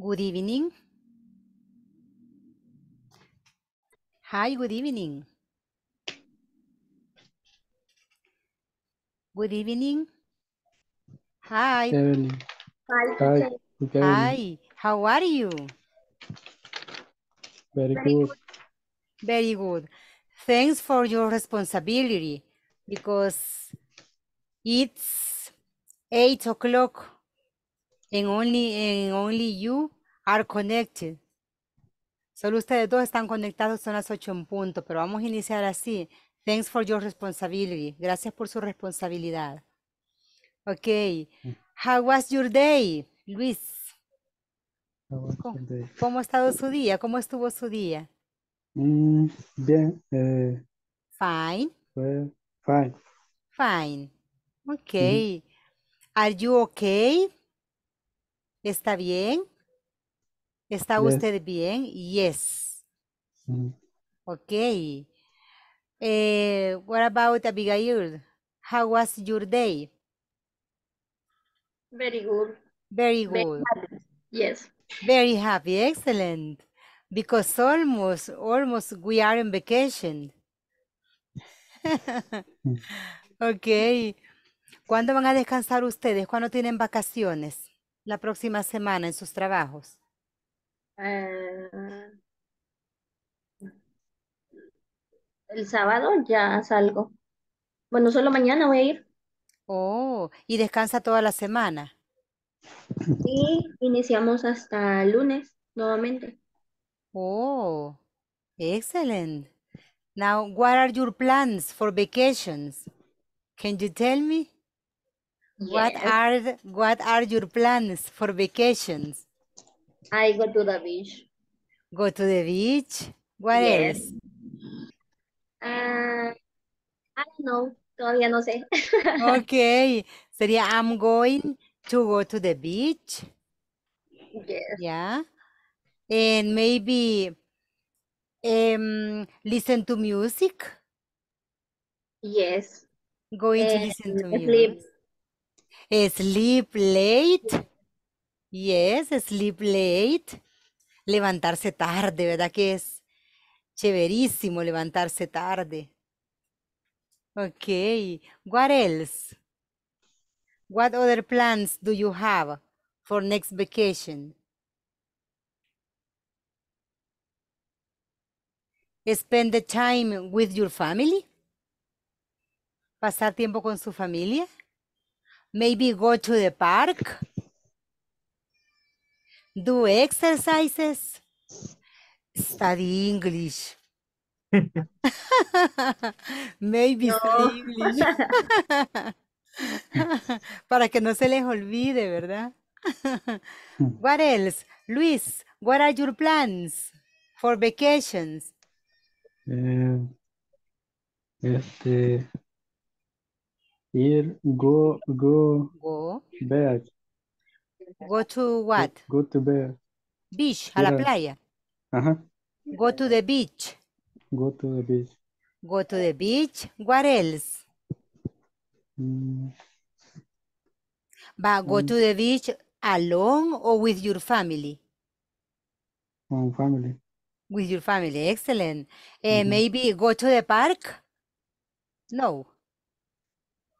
Good evening. Hi, good evening. Good evening. Hi. Hi. Hi. Hi. How are you? Very, good. Very good. Thanks for your responsibility because it's eight o'clock En only, only you are connected. Solo ustedes dos están conectados, son las ocho en punto, pero vamos a iniciar así. Thanks for your responsibility. Gracias por su responsabilidad. Ok. Mm. How was your day, Luis? ¿Cómo, ha estado su día? ¿Cómo estuvo su día? Mm, bien. Eh, fine. fine. Fine. Ok. Are you okay? ¿Está bien? ¿Está usted bien? Yes. Okay. Eh, what about Abigail? How was your day? Very good. Very good. yes. Very happy. Excellent. Because almost, almost we are in vacation. ok. ¿Cuándo van a descansar ustedes? ¿Cuándo tienen vacaciones? la próxima semana en sus trabajos? Eh, el sábado ya salgo. Bueno, solo mañana voy a ir. Oh, ¿y descansa toda la semana? Sí, iniciamos hasta lunes nuevamente. Oh, excelente. Now, what are your plans for vacations? Can you tell me? What are what are your plans for vacations? I go to the beach. Go to the beach. What yes. else? Uh, I don't know. Todavía no sé. okay. Sería I'm going to go to the beach. Yes. Yeah. And maybe um, listen to music. Yes. Going and to eh, listen to sleep. music. Sleep late. Yes, sleep late. Levantarse tarde, ¿verdad que es? Chéverísimo levantarse tarde. Ok, what else? What other plans do you have for next vacation? Spend the time with your family. Pasar tiempo con su familia. Maybe go to the park. Do exercises. Study English. Maybe English. Para que no se les olvide, ¿verdad? what else? Luis, what are your plans for vacations? Eh, este, Ir go go Go. bed. Go to what? Go to bed. Beach, a la playa. Ajá. Go to the beach. Go to the beach. Go to the beach. What else? but mm. go to mm. the beach alone or with your family? family. With your family, excellent. Eh, mm-hmm. Maybe go to the park? No.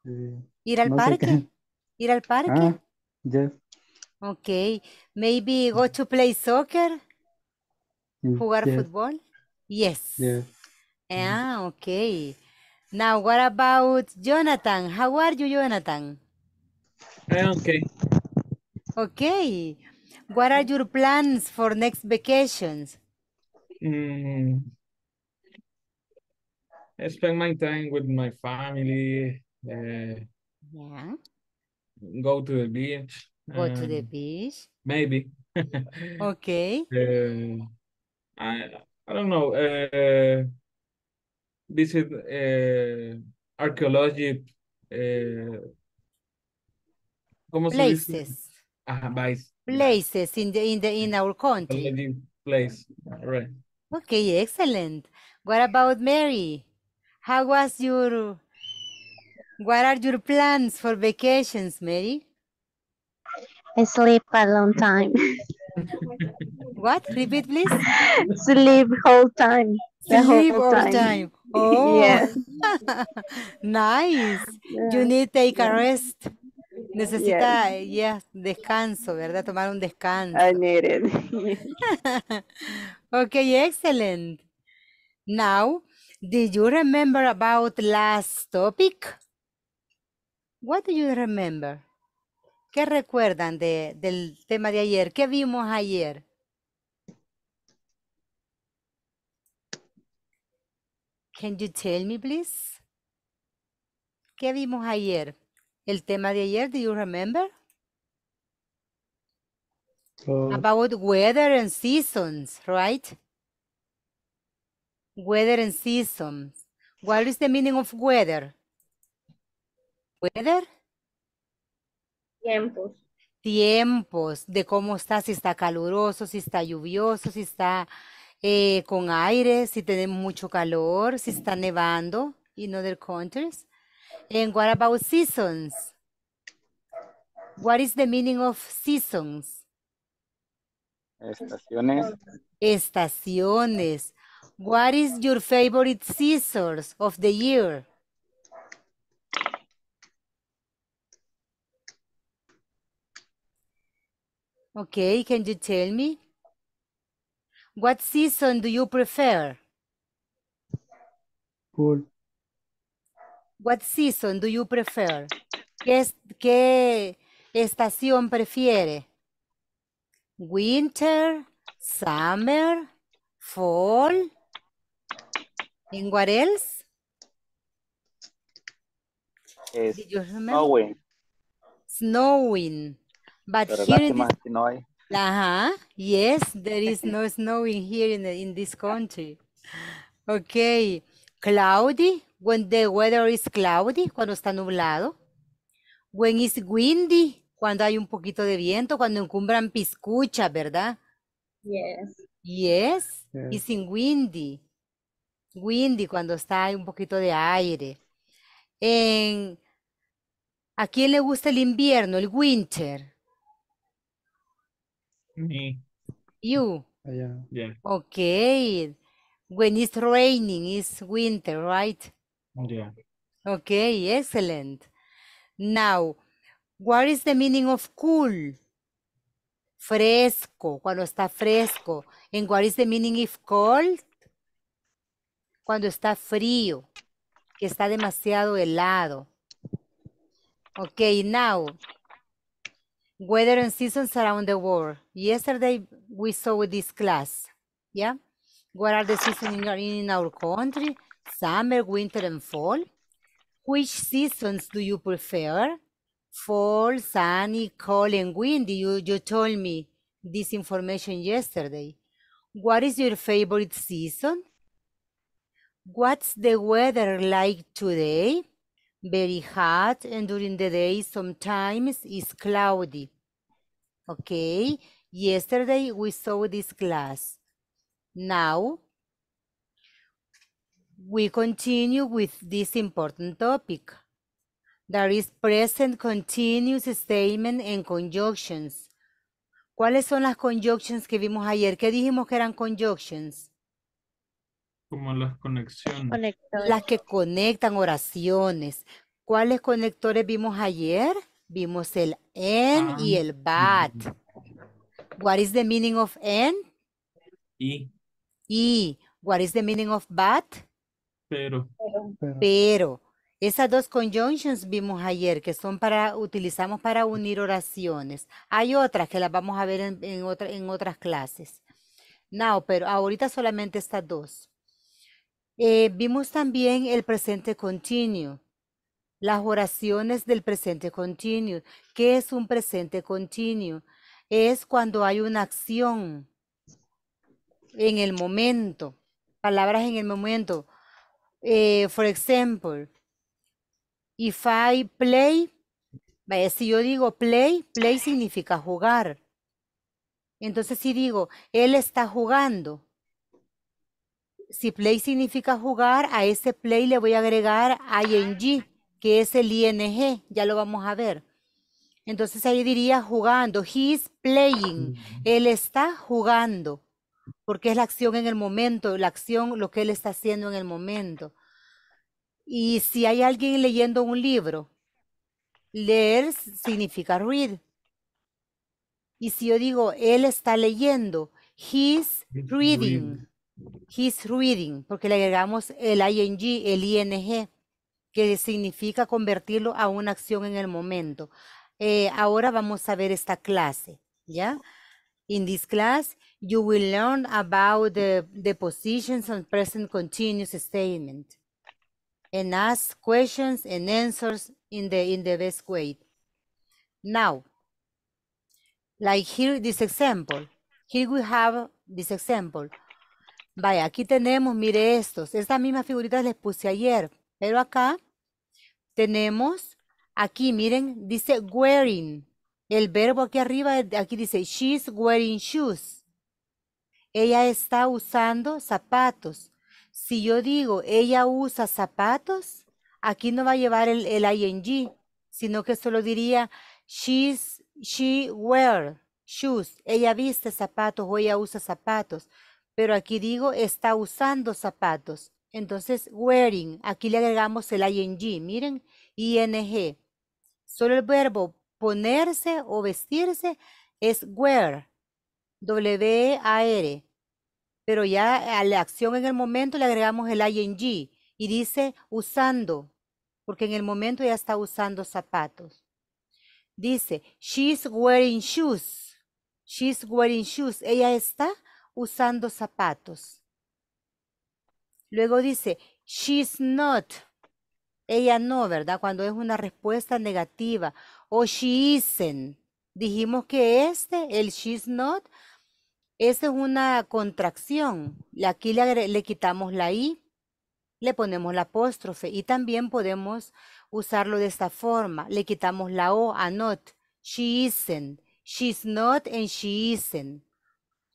Sí. Ir al no parque. Ir al parque. Ah, yes. Okay. Maybe go to play soccer. Mm, jugar yes. fútbol. Yes. yes. Ah, okay. Now, what about Jonathan? How are you, Jonathan? I'm eh, okay. Okay. What are your plans for next vacations? Mm, I spend my time with my family, uh, yeah. Go to the beach. Go um, to the um, beach. Maybe. okay. Uh, I I don't know. Uh, visit uh, archaeology. Uh, ¿cómo places. Se vice. Places in the in the in our country. Place. Right. Okay, excellent. What about Mary? How was your what are your plans for vacations, Mary? I sleep a long time. what? Repeat, please. Sleep whole time. The sleep whole, time. time. Oh, yes. nice. Yeah. You need take a rest. Necesita, yes. yes. descanso, ¿verdad? Tomar un descanso. I need it. okay, excellent. Now, did you remember about last topic? What do you remember? ¿Qué recuerdan del tema de ayer? ¿Qué vimos ayer? Can you tell me, please? ¿Qué vimos ayer? El tema de ayer, do you remember? Oh. About weather and seasons, right? Weather and seasons. What is the meaning of weather? weather? Tiempos. Tiempos de cómo está, si está caluroso, si está lluvioso, si está eh, con aire, si tiene mucho calor, si está nevando in other countries. And what about seasons? What is the meaning of seasons? Estaciones. Estaciones. What is your favorite seasons of the year? Okay, can you tell me? What season do you prefer? What season do you prefer? ¿Qué, estación prefiere? Winter, summer, fall. And what else? Snowing. Snowing. But here in no hay? yes, there is no snow in here in, in this country. Okay, cloudy, when the weather is cloudy, cuando está nublado. When it's windy, cuando hay un poquito de viento, cuando encumbran piscucha, ¿verdad? Yes. Yes, yes. it's windy. Windy, cuando está hay un poquito de aire. ¿A quién le gusta el invierno, el winter? Me. You. Yeah. yeah. Okay. When it's raining, it's winter, right? Yeah. Okay, excellent. Now, what is the meaning of cool? Fresco, cuando está fresco. And what is the meaning of cold? Cuando está frío, que está demasiado helado. Okay, now, weather and seasons around the world. Yesterday we saw this class, yeah? What are the seasons in our, in our country? Summer, winter, and fall. Which seasons do you prefer? Fall, sunny, cold, and windy. You, you told me this information yesterday. What is your favorite season? What's the weather like today? very hot and during the day sometimes it's cloudy. Okay, yesterday we saw this class. Now, we continue with this important topic. There is present continuous statement and conjunctions. ¿Cuáles son las conjunctions que vimos ayer? ¿Qué dijimos que eran conjunctions? Como las conexiones. Las que conectan oraciones. ¿Cuáles conectores vimos ayer? Vimos el en ah. y el bat. What is the meaning of and? Y. Y. What is the meaning of but? Pero. Pero. Esas dos conjunctions vimos ayer que son para, utilizamos para unir oraciones. Hay otras que las vamos a ver en, en otras clases. No, pero ahorita solamente estas dos. Eh, vimos también el presente continuo, las oraciones del presente continuo. ¿Qué es un presente continuo? Es cuando hay una acción en el momento, palabras en el momento. por eh, ejemplo, if I play, eh, si yo digo play, play significa jugar. Entonces si digo, él está jugando, si play significa jugar, a ese play le voy a agregar ing, que es el ing, ya lo vamos a ver. Entonces ahí diría jugando, he's playing, él está jugando, porque es la acción en el momento, la acción, lo que él está haciendo en el momento. Y si hay alguien leyendo un libro, leer significa read. Y si yo digo, él está leyendo, he's reading. He's reading, porque le agregamos el ing, el ing, que significa convertirlo a una acción en el momento. Eh, ahora vamos a ver esta clase, ¿ya? In this class, you will learn about the, positions and present continuous statement and ask questions and answers in the, in the best way. Now, like here, this example. Here we have this example. Vaya, aquí tenemos, mire estos. Esta misma figurita les puse ayer. Pero acá tenemos, aquí miren, dice wearing. El verbo aquí arriba, aquí dice she's wearing shoes. Ella está usando zapatos. Si yo digo ella usa zapatos, aquí no va a llevar el, ing, sino que solo diría she's, she wear shoes. Ella viste zapatos o ella usa zapatos pero aquí digo está usando zapatos. Entonces, wearing, aquí le agregamos el ing, miren, ing. Solo el verbo ponerse o vestirse es wear, w-a-r. E pero ya a la acción en el momento le agregamos el ing y dice usando, porque en el momento ya está usando zapatos. Dice, she's wearing shoes. She's wearing shoes. Ella está usando zapatos. Luego dice, she's not. Ella no, ¿verdad? Cuando es una respuesta negativa. O she isn't. Dijimos que este, el she's not, esa es una contracción. Aquí le, quitamos la i, le ponemos la apóstrofe y también podemos usarlo de esta forma. Le quitamos la o a not. She isn't. She's not and she isn't.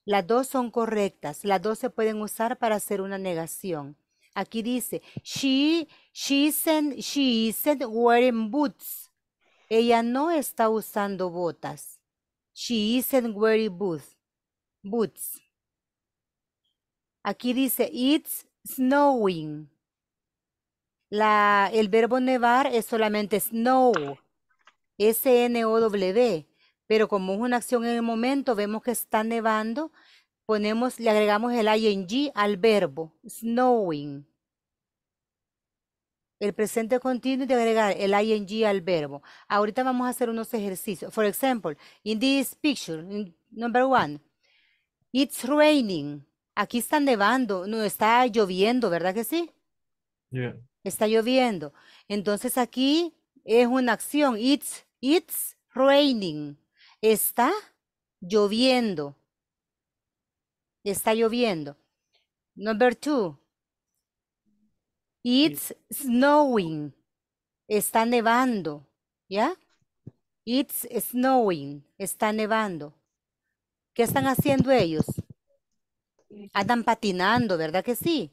Las dos son correctas, las dos se pueden usar para hacer una negación. Aquí dice, she, she isn't, she wearing boots. Ella no está usando botas. She isn't wearing boots. boots. Aquí dice, it's snowing. el verbo nevar es solamente snow. S-N-O-W pero como es una acción en el momento, vemos que está nevando, ponemos, le agregamos el ing al verbo, snowing. El presente continuo de agregar el ing al verbo. Ahorita vamos a hacer unos ejercicios. For example, in this picture, number one, it's raining. Aquí está nevando, no está lloviendo, ¿verdad que sí? Está lloviendo. Entonces aquí es una acción. It's, it's raining. Está lloviendo. Está lloviendo. Number two. It's snowing. Está nevando. ¿Ya? It's snowing. Está nevando. ¿Qué están haciendo ellos? Andan patinando, ¿verdad que sí?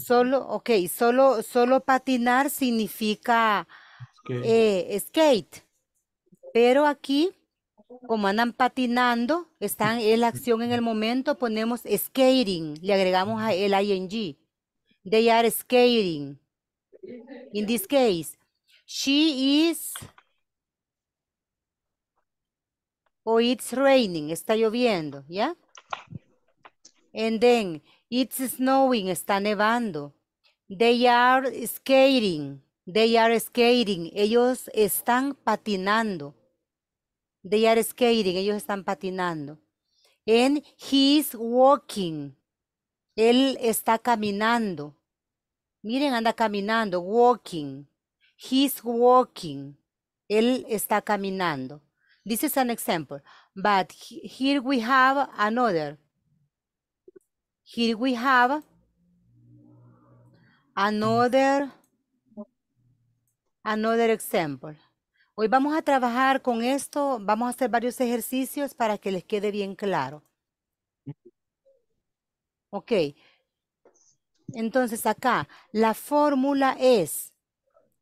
Solo, ok, solo, patinar significa skate. Eh, pero aquí, como andan patinando, están en la acción en el momento, ponemos skating, le agregamos el ing. They are skating. In this case, she is o it's raining, está lloviendo, ¿ya? And then, it's snowing, está nevando. They are skating, they are skating, ellos están patinando. They are skating, ellos están patinando. And he's walking. Él está caminando. Miren, anda caminando, walking. He's walking. Él está caminando. This is an example. But here we have another. Here we have another another example. Hoy vamos a trabajar con esto, vamos a hacer varios ejercicios para que les quede bien claro. Ok. Entonces acá, la fórmula es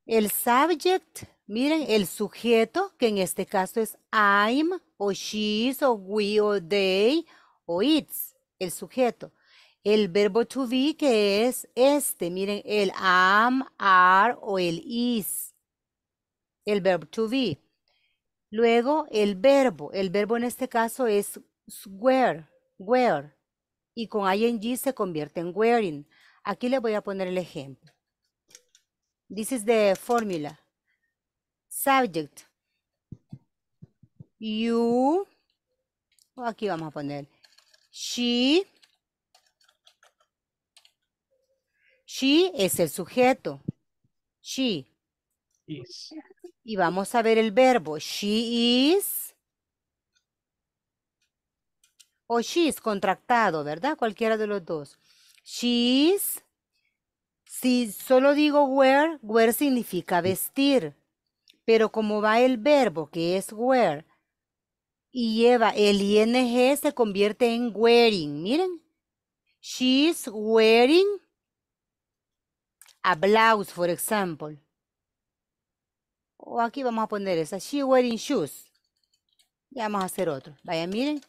el subject, miren, el sujeto, que en este caso es I'm, o she's, o we, o they, o it's, el sujeto. El verbo to be, que es este, miren, el am, are, o el is el verbo to be. Luego el verbo, el verbo en este caso es where, where, y con ing se convierte en wearing. Aquí le voy a poner el ejemplo. This is the formula. Subject. You. Aquí vamos a poner. She. She es el sujeto. She. Y vamos a ver el verbo. She is. O she is contractado, ¿verdad? Cualquiera de los dos. She is. Si solo digo wear, wear significa vestir. Pero como va el verbo que es wear y lleva el ing, se convierte en wearing. Miren. She is wearing a blouse, for example o aquí vamos a poner esa. She wearing shoes. Ya vamos a hacer otro. Vaya, miren.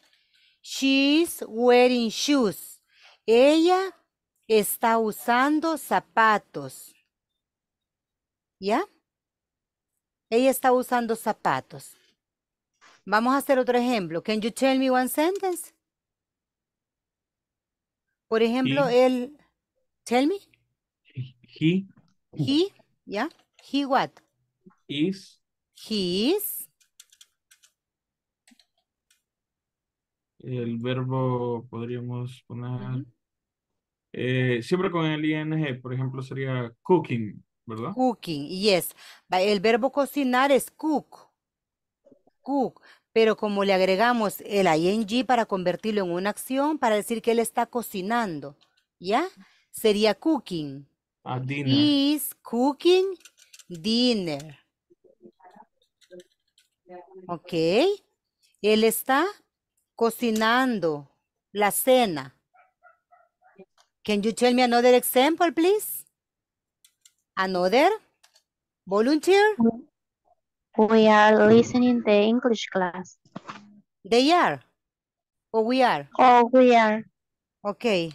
She's wearing shoes. Ella está usando zapatos. ¿Ya? Ella está usando zapatos. Vamos a hacer otro ejemplo. Can you tell me one sentence? Por ejemplo, él. el... Tell me. He. He, ¿ya? He what? is el verbo podríamos poner eh, siempre con el ing por ejemplo sería cooking verdad cooking yes el verbo cocinar es cook cook pero como le agregamos el ing para convertirlo en una acción para decir que él está cocinando ya sería cooking ah, is cooking dinner Ok. Él está cocinando la cena. Can you tell me another example, please? Another volunteer? We are listening the English class. They are. Or we are. Oh, we are. Okay.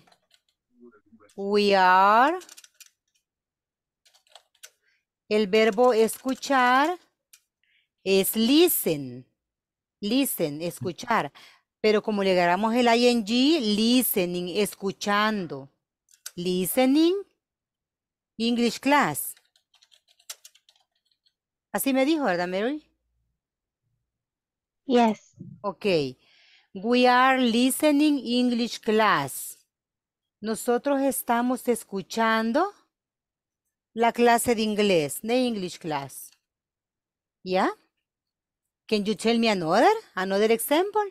We are. El verbo escuchar es listen, listen, mm. escuchar. Pero como le agarramos el ing, listening, escuchando. Listening, English class. Así me dijo, ¿verdad, Mary? Yes. Ok. We are listening English class. Nosotros estamos escuchando la clase de inglés, de English class. ¿Ya? Can you tell me another? Another example?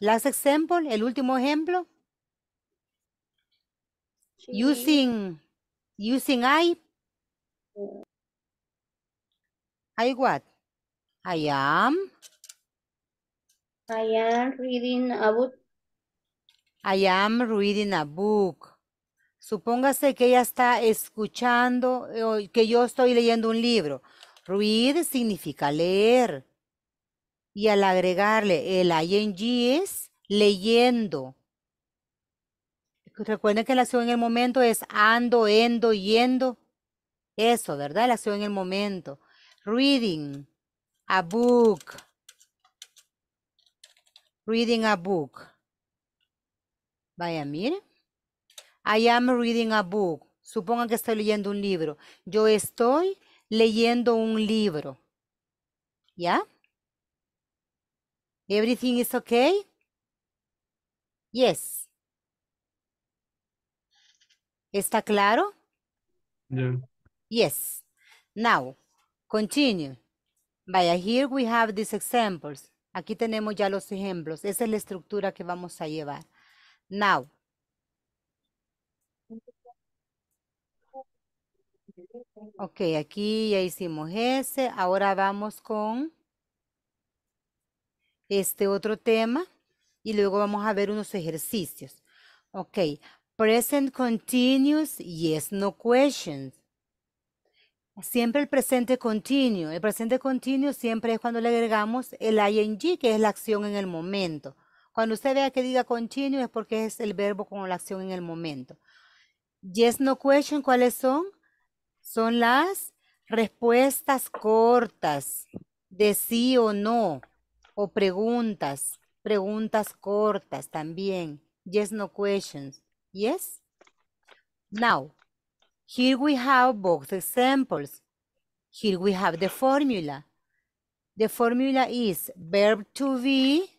Last example, el último ejemplo. Using, using I. I what? I am. I am reading a book. I am reading a book. Supóngase que ella está escuchando, eh, que yo estoy leyendo un libro. Read significa leer. Y al agregarle el ing es leyendo. Recuerden que la acción en el momento es ando, endo, yendo. Eso, ¿verdad? La acción en el momento. Reading a book. Reading a book. Vaya, miren. I am reading a book. Supongan que estoy leyendo un libro. Yo estoy leyendo un libro. ¿Ya? Everything is okay? Yes. ¿Está claro? Yeah. Yes. Now, continue. Vaya, here we have these examples. Aquí tenemos ya los ejemplos. Esa es la estructura que vamos a llevar. Now, Ok, aquí ya hicimos ese. Ahora vamos con este otro tema y luego vamos a ver unos ejercicios. Ok, present continuous, yes, no questions. Siempre el presente continuo. El presente continuo siempre es cuando le agregamos el ing, que es la acción en el momento. Cuando usted vea que diga continuo es porque es el verbo con la acción en el momento. Yes, no question, ¿cuáles son? son las respuestas cortas de sí o no, o preguntas, preguntas cortas también. Yes, no questions. Yes? Now, here we have both examples. Here we have the formula. The formula is verb to be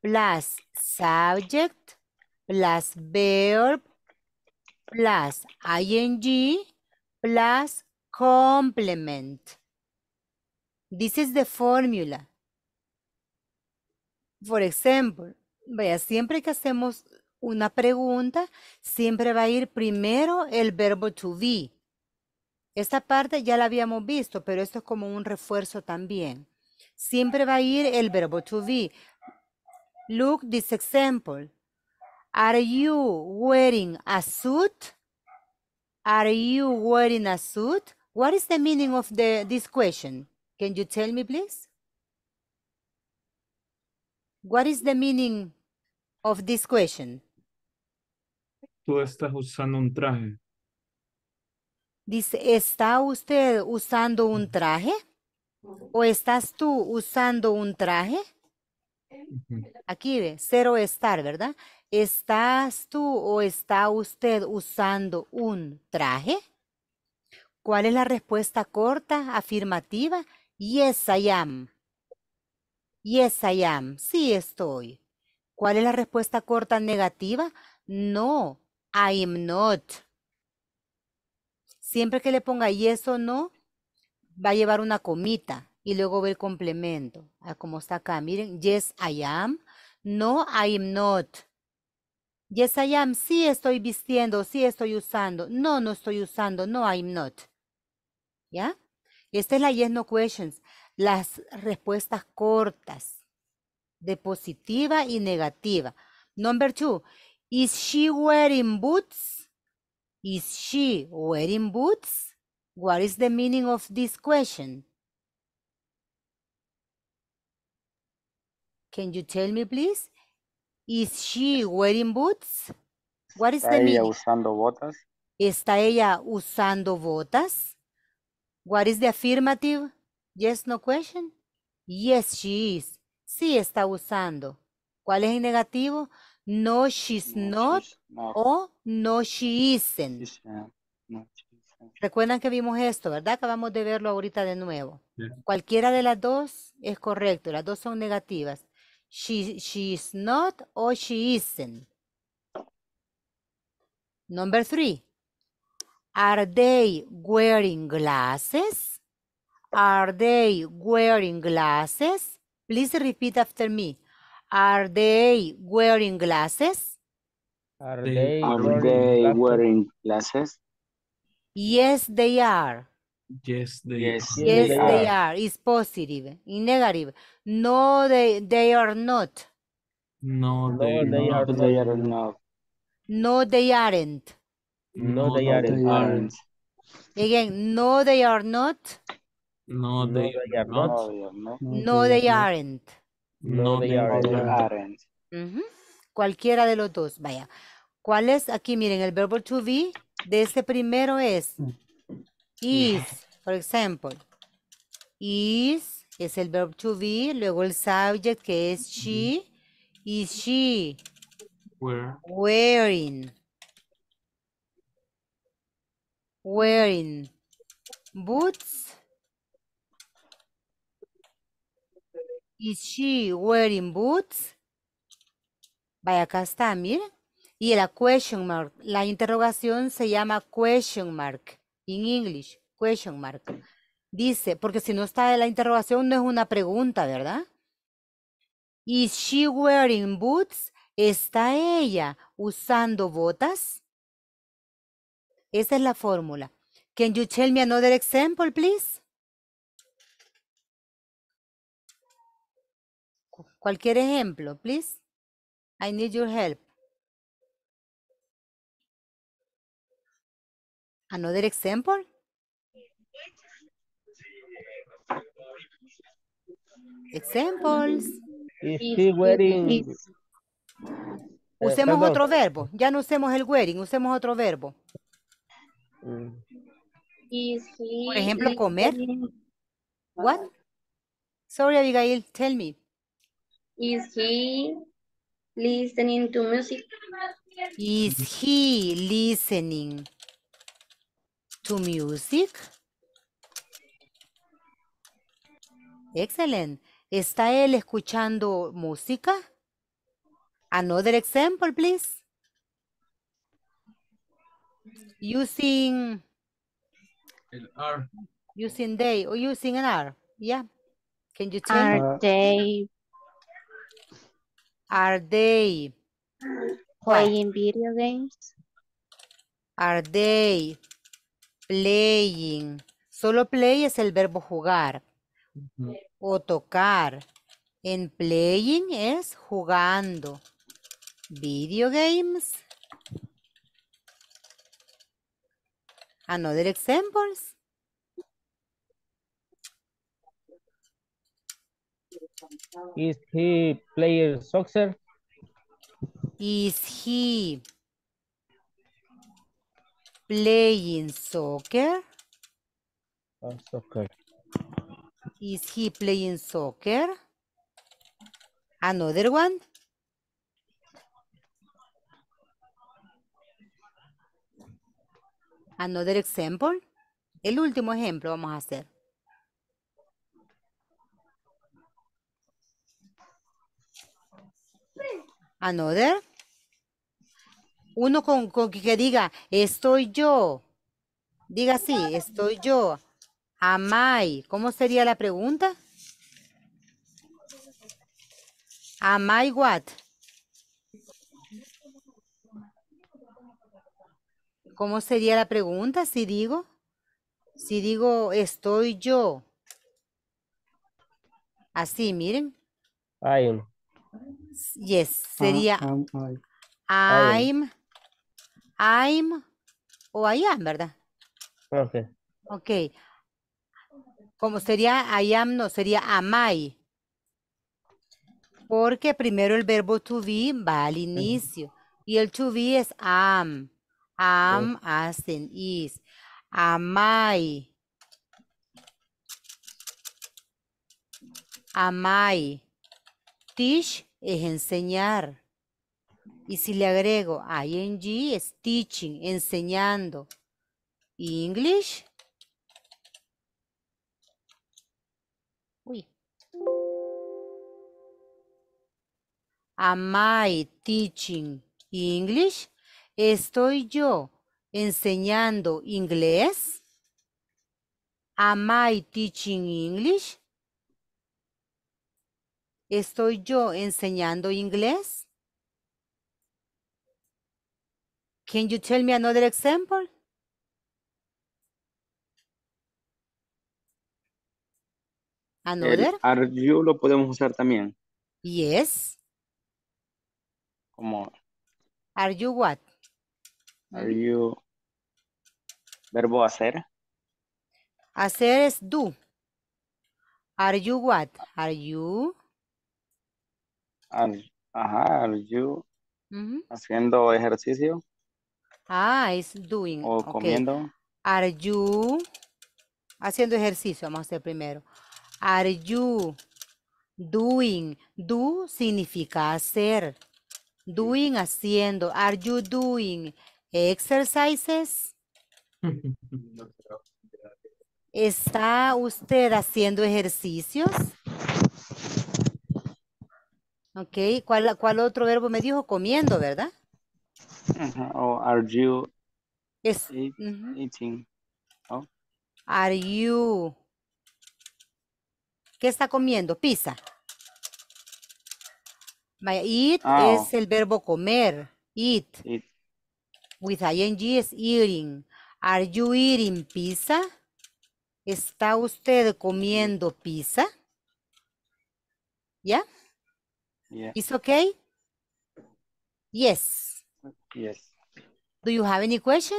plus subject plus verb plus ing plus complement. This is the formula. Por ejemplo, vaya. siempre que hacemos una pregunta, siempre va a ir primero el verbo to be. Esta parte ya la habíamos visto, pero esto es como un refuerzo también. Siempre va a ir el verbo to be. Look this example. Are you wearing a suit? Are you wearing a suit? What is the meaning of this question? Can you tell me, please? What is the meaning of this question? Tú estás usando un traje. Dice, ¿está usted usando un traje? ¿O estás tú usando un traje? Aquí ve, cero estar, ¿verdad? ¿Estás tú o está usted usando un traje? ¿Cuál es la respuesta corta, afirmativa? Yes, I am. Yes, I am. Sí, estoy. ¿Cuál es la respuesta corta negativa? No, I am not. Siempre que le ponga yes o no, va a llevar una comita y luego ve el complemento, ah, como está acá. Miren, yes, I am. No, I am not. Yes, I am. Sí estoy vistiendo, sí estoy usando. No, no estoy usando. No, I am not. ¿Ya? Esta es la yes, no questions. Las respuestas cortas de positiva y negativa. Number two. Is she wearing boots? Is she wearing boots? What is the meaning of this question? Can you tell me, please? Is she wearing boots? What is ¿Está the ella usando botas? ¿Está ella usando botas? What is the affirmative? Yes, no question. Yes, she is. Sí está usando. ¿Cuál es el negativo? No, she's not. O no, she isn't. Recuerdan que vimos esto, ¿verdad? Acabamos de verlo ahorita de nuevo. Cualquiera de las dos es correcto, las dos son negativas. She, she is not or she isn't. Number three. Are they wearing glasses? Are they wearing glasses? Please repeat after me. Are they wearing glasses? Are they, are wearing, they glasses? wearing glasses? Yes, they are. Yes, they are. Yes, they, are. It's positive. In negative. No, they they are not. No, they, Are, they not. No, they aren't. No, they, aren't. Again, no, they are not. No, they, are, not. No, they aren't. No, they, aren't. Cualquiera de los dos, vaya. ¿Cuál es? Aquí miren, el verbo to be de este primero es mm. Is, por example. Is es el verbo to be, luego el subject que es she. Is she wearing? Wearing boots. Is she wearing boots? Vaya, acá está, mire. Y la question mark. La interrogación se llama question mark in English, question mark. Dice, porque si no está la interrogación, no es una pregunta, ¿verdad? Is she wearing boots? ¿Está ella usando botas? Esa es la fórmula. Can you tell me another example, please? Cualquier ejemplo, please. I need your help. Another example? Examples. Is he eh, Usemos otro verbo. Ya no usemos el wearing, usemos otro verbo. Mm. Is he... Por ejemplo, comer. What? Sorry, Abigail, tell me. Is he listening to music? Is he listening to music. Excellent. ¿Está él escuchando música? Another ah, example, please. Using... El Using they or using an R. Yeah. Can you tell? Are they... Are they... Playing video games? Are they Playing. Solo play es el verbo jugar o tocar. En playing es jugando. Video games. Another ah, examples. Is he player soccer? Is he playing soccer? Ah, soccer. Is he playing soccer? Another ah, one? Another example? El último ejemplo vamos a hacer. Another? uno con, que diga, estoy yo. Diga así, estoy yo. Amai, ¿cómo sería la pregunta? Am I what? ¿Cómo sería la pregunta si digo? Si digo estoy yo. Así, miren. I am. Yes, sería ah, I'm, I'm o I am, ¿verdad? Ok. Ok. Como sería I am, no, sería am Porque primero el verbo to be va al inicio. Y el to be es am. Am, as in is. Am I. Am I. Teach es enseñar. Y si le agrego ing, es teaching, enseñando. English. Uy. Am I teaching English? ¿Estoy yo enseñando inglés? Am I teaching English? ¿Estoy yo enseñando inglés? Can you tell me another example? Another? are you lo podemos usar también. Yes. Como. Are you what? Are you. Verbo hacer. Hacer es do. Are you what? Are you? Are, ajá, are you haciendo ejercicio? Ah, es doing. O comiendo. Are you, haciendo ejercicio, vamos a hacer primero. Are you doing? Do significa hacer. Doing, haciendo. Are you doing exercises? ¿Está usted haciendo ejercicios? Ok, ¿Cuál, ¿cuál otro verbo me dijo? Comiendo, ¿verdad? oh, are you mm-hmm. Are you? ¿Qué está comiendo? Pizza. My eat ah, oh. es el verbo comer. Eat. eat. With ing es eating. Are you eating pizza? ¿Está usted comiendo pizza? ¿Ya? Yeah? ok okay? Yes. Yes. Do you have any question?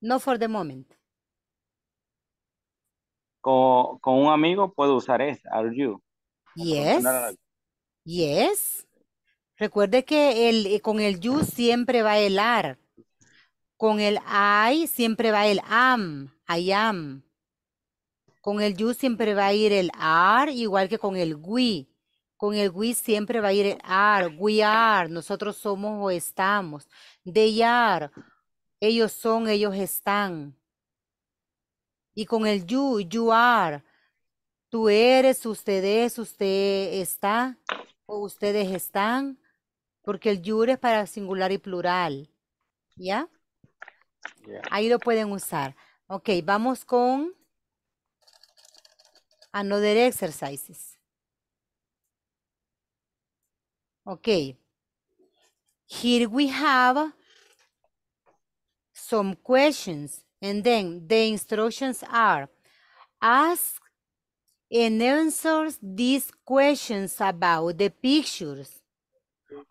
No for the moment. Con, un amigo puedo usar es, are you. Yes. Yes. Recuerde que el, eh, con el you siempre va el are. Con el I siempre va el am, I am. Con el you siempre va a ir el are, igual que con el we. Con el we siempre va a ir el are, we are, nosotros somos o estamos. They are, ellos son, ellos están. Y con el you, you are, tú eres, ustedes, usted está o ustedes están, porque el you es para singular y plural. ¿Ya? Ahí lo pueden usar. Ok, vamos con another exercises. Okay. Here we have some questions and then the instructions are ask and answer these questions about the pictures.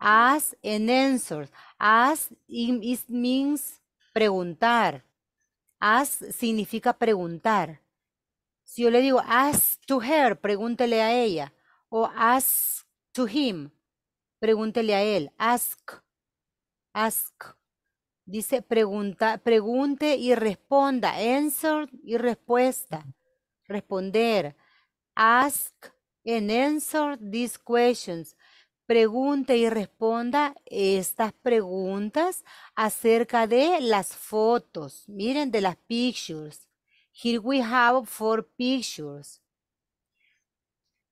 Ask and answer. Ask it means preguntar. Ask significa preguntar. Si yo le digo ask to her, pregúntele a ella. O ask to him, Pregúntele a él. Ask. Ask. Dice pregunta, pregunte y responda. Answer y respuesta. Responder. Ask and answer these questions. Pregunte y responda estas preguntas acerca de las fotos. Miren, de las pictures. Here we have four pictures.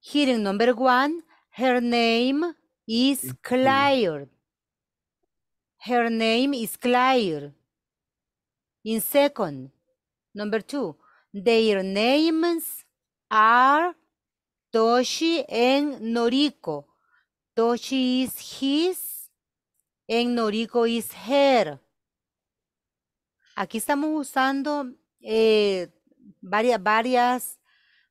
Here in number one, her name is Claire. Her name is Claire. In second, number two, their names are Toshi and Noriko. Toshi is his and Noriko is her. Aquí estamos usando eh, varias, varias,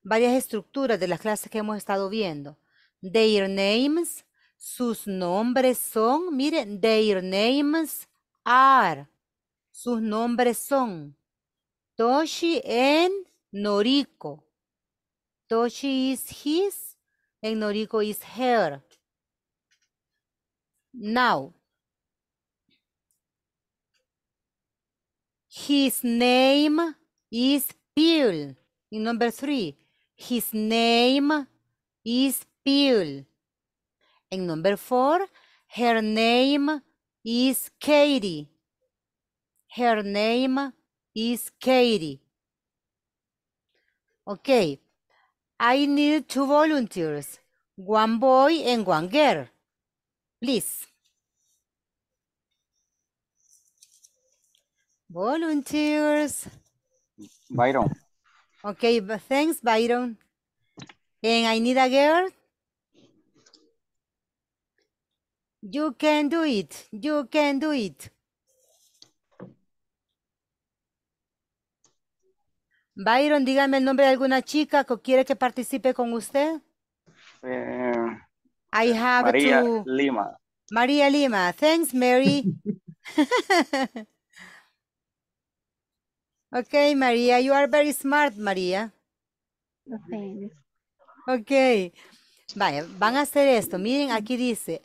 varias estructuras de las clases que hemos estado viendo. Their names sus nombres son, miren, their names are. Sus nombres son Toshi en Noriko. Toshi is his and Noriko is her. Now, his name is Pil. In number three, his name is Pil. And number four, her name is Katie. Her name is Katie. Okay, I need two volunteers, one boy and one girl. Please. Volunteers. Byron. Okay, thanks, Byron. And I need a girl You can do it. You can do it. Byron, dígame el nombre de alguna chica que quiere que participe con usted. Eh, I have María Lima. María Lima. Thanks, Mary. okay, María. You are very smart, María. Ok. Vaya, van a hacer esto. Miren, aquí dice,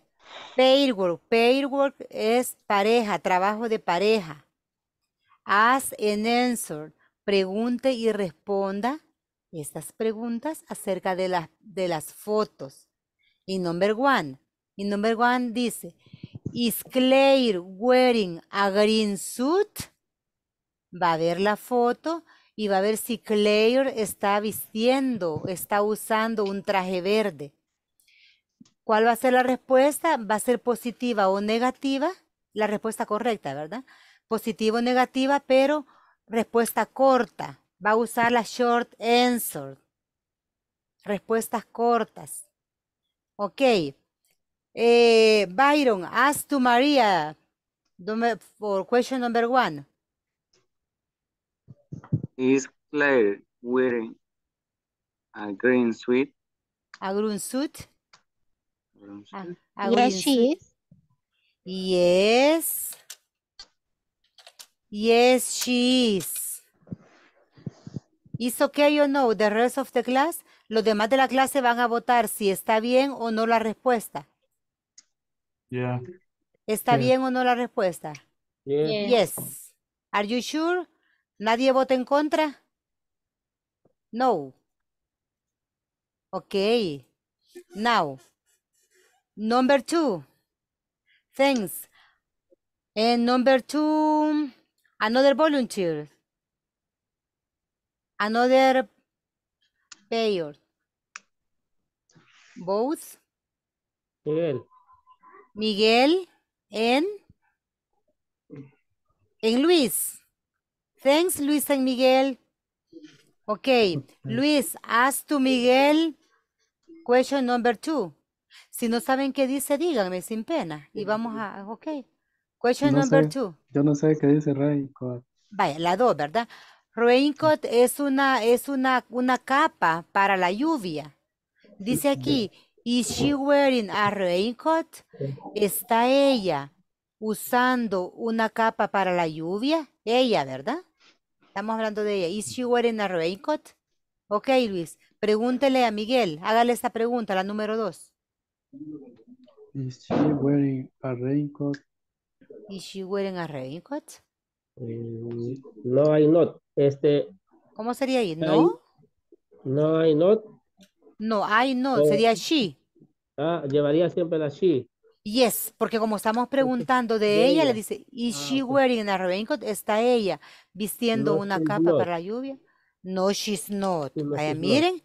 Pairwork. Pairwork es pareja, trabajo de pareja. Ask and answer. Pregunte y responda estas preguntas acerca de, de las fotos. Y number one. Y number one dice, ¿Is Claire wearing a green suit? Va a ver la foto y va a ver si Claire está vistiendo, está usando un traje verde. ¿Cuál va a ser la respuesta? ¿Va a ser positiva o negativa? La respuesta correcta, ¿verdad? Positivo o negativa, pero respuesta corta. Va a usar la short answer. Respuestas cortas. Ok. Eh, Byron, ask to Maria for question number one. Is Claire wearing a green suit? A green suit? yes, she is. Yes. Yes, she is. que okay o no? the rest of the class. Los demás de la clase van a votar si está bien o no la respuesta. ¿Está bien o no la respuesta? Yes. Are you sure? ¿Nadie vota en contra? No. Ok, Now. Number two, thanks. And number two, another volunteer, another payer. Both. Miguel. Miguel and, and Luis. Thanks, Luis and Miguel. Okay, mm-hmm. Luis, ask to Miguel question number two. Si no saben qué dice, díganme sin pena. Y vamos a, ok. Question number two. Yo no sé qué dice raincoat. Vaya, la dos, ¿verdad? Raincoat es una, es una, una capa para la lluvia. Dice aquí, is she wearing a raincoat? ¿Está ella usando una capa para la lluvia? Ella, ¿verdad? Estamos hablando de ella. ¿Is she wearing a raincoat? Ok, Luis. Pregúntele a Miguel. Hágale esta pregunta, la número dos. Is she wearing a raincoat? Is she wearing a raincoat? Mm, no, I not. Este. ¿Cómo sería ahí? No. no, I not. No, I not. Eh, sería she. Ah, llevaría siempre la she. Yes, porque como estamos preguntando de, ella, le dice, is she ah, wearing a raincoat? Está ella vistiendo una capa para la lluvia. No, she's not. Vaya, miren,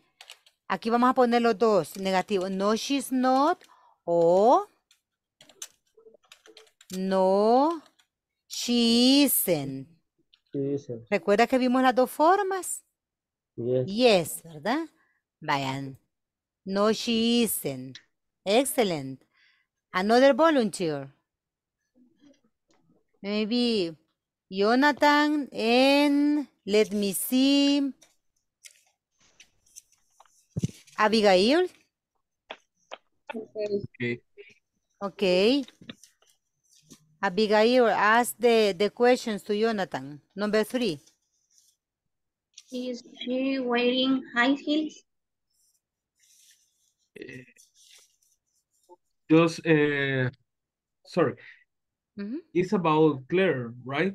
Aquí vamos a poner los dos negativos. No, she's not. O no, she isn't. She isn't. ¿Recuerda que vimos las dos formas? Yes. yes. ¿verdad? Vayan. No, she isn't. Excellent. Another volunteer. Maybe Jonathan and let me see. Abigail. Okay. Okay. Abigail, ask the, the questions to Jonathan. Number three. Is she wearing high heels? Eh, just, uh, sorry. Mm -hmm. It's about Claire, right?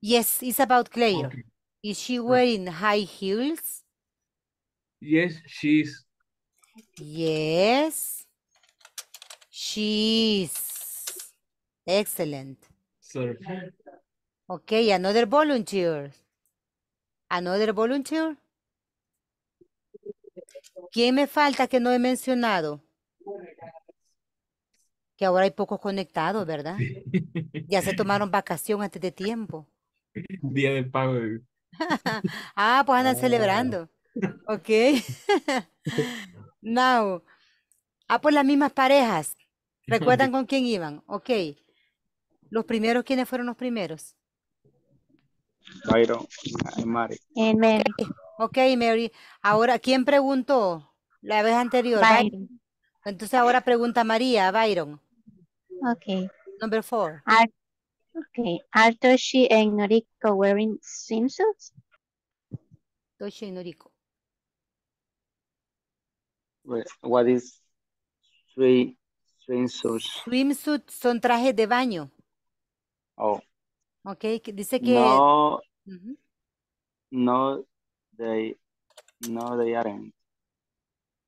Yes, it's about Claire. Okay. Is she wearing high heels? Yes, she's. Yes, she's. Excellent. Sir. Okay, another volunteer. Another volunteer. ¿Quién me falta que no he mencionado? Que ahora hay pocos conectados, ¿verdad? Ya se tomaron vacación antes de tiempo. Día del pago. ah, pues andan oh. celebrando. Ok, Now. Ah, por pues las mismas parejas. ¿Recuerdan con quién iban? Ok. ¿Los primeros quiénes fueron los primeros? Byron y Mary. Okay. ok, Mary. Ahora, ¿quién preguntó la vez anterior? Byron. Entonces ahora pregunta María, Byron. Ok. Number four. Ok, okay. Are and Noriko wearing swimsuits? Toshi y Noriko. What is swim, swimsuit? Swimsuit son trajes de baño. Oh. Ok, dice que... No, no, they, no, they aren't.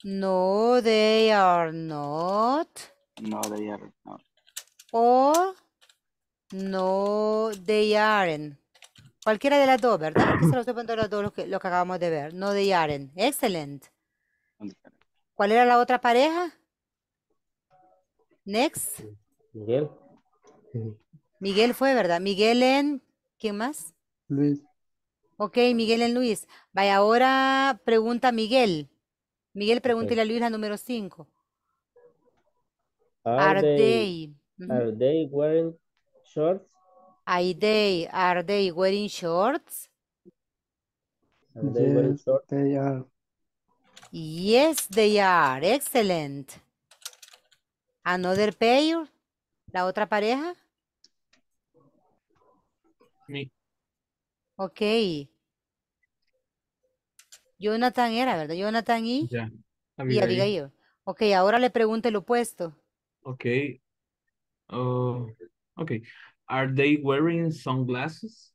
No, they are not. No, they are not. O no, they aren't. Cualquiera de las dos, ¿verdad? se lo estoy poniendo los dos lo que, lo que acabamos de ver. No, they aren't. Excellent. ¿Cuál era la otra pareja? Next. Miguel. Miguel fue, ¿verdad? Miguel en... ¿Quién más? Luis. Ok, Miguel en Luis. Vaya, ahora pregunta Miguel. Miguel, pregúntale a Luis la número 5. Are, they, are they wearing shorts? Are they, are they wearing shorts? Are they, wearing shorts? Yes, they are. Excellent. Another pair. La otra pareja. Me. Ok. Jonathan era, ¿verdad? Jonathan y... Ya. diga Ok, ahora le pregunto lo opuesto. Ok. Okay. Oh, ok. Are they wearing sunglasses?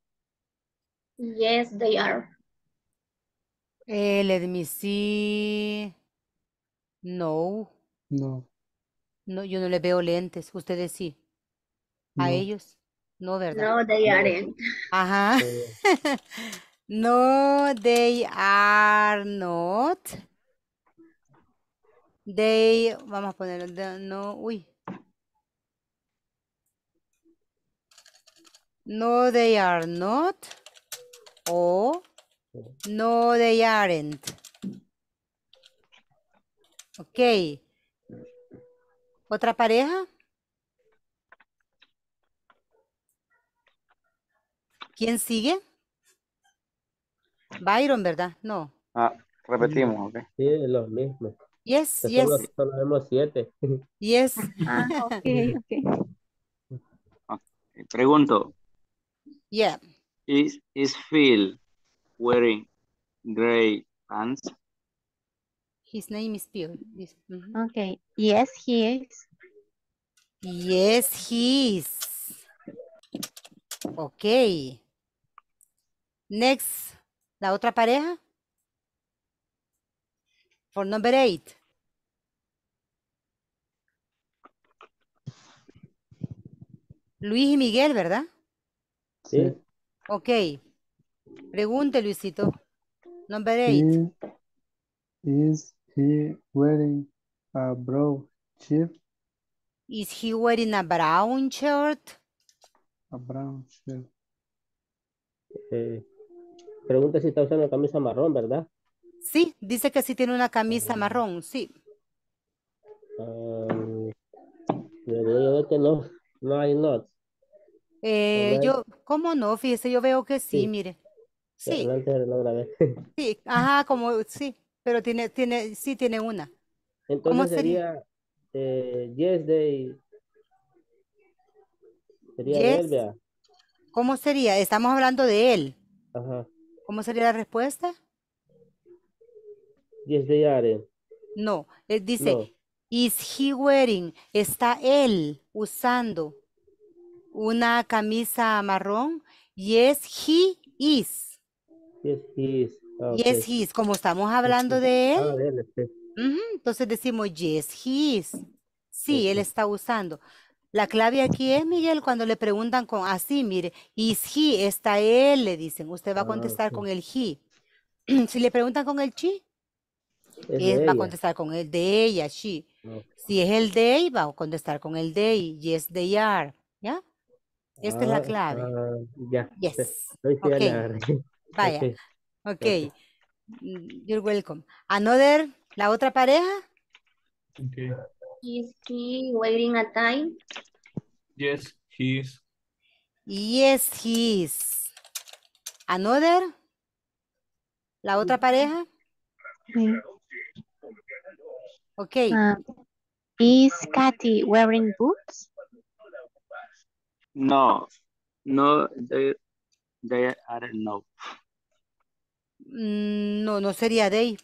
Yes, they are el let No. No. No, yo no le veo lentes. Ustedes sí. A ellos. No, ¿verdad? No, they aren't. Ajá. no, they are not. They, vamos a poner no, uy. No, they are not. O no, they aren't. Ok. ¿Otra pareja? ¿Quién sigue? Byron, ¿verdad? No. Ah, repetimos, ok. Sí, los mismos. Yes, yes. Solo vemos siete. Yes. Ah, ah okay, okay. Pregunto. Yeah. Is, is Phil wearing gray pants? His name is Bill. Mm-hmm. Okay. Yes, he is. Yes, he is. Okay. Next, la otra pareja. For number eight. Luis y Miguel, ¿verdad? Sí. Okay. Pregunte, Luisito. Number eight. Is he wearing a brown shirt? Is he wearing a brown shirt? A brown shirt. Eh, pregunta si está usando una camisa marrón, ¿verdad? Sí, dice que sí tiene una camisa marrón, sí. Ah, yo veo que no, no hay not. Eh, yo, ¿cómo no? Fíjese, yo veo que sí. mire. Sí. ajá, como sí, pero tiene, tiene, sí tiene una. Entonces ¿Cómo sería, Sería eh, ¿Cómo sería? Estamos hablando de él. Ajá. ¿Cómo sería la respuesta? Yes are. No, él dice, is he wearing, está él usando una camisa marrón. Yes, he is. Yes, he is. Oh, yes, he Como estamos hablando de él, ah, este. entonces decimos yes, he is. Sí, él está usando. La clave aquí es, Miguel, cuando le preguntan con así, ah, mire, is he, está él, le dicen. Usted va a ah, contestar con el he. si le preguntan con el she, él va a contestar con el de ella, she. Si es el de va a contestar con el de Yes, they are. ¿Ya? Esta es la clave. ya. Yes. okay. Vaya. Okay. okay. Mm, you're welcome. Another, la otra pareja. Okay. Is he waiting a time? Yes, he is. Yes, he is. Another. La otra pareja. Okay. Ah, is Katy wearing boots? No, no, they, are no. Mm, no, no sería Dave,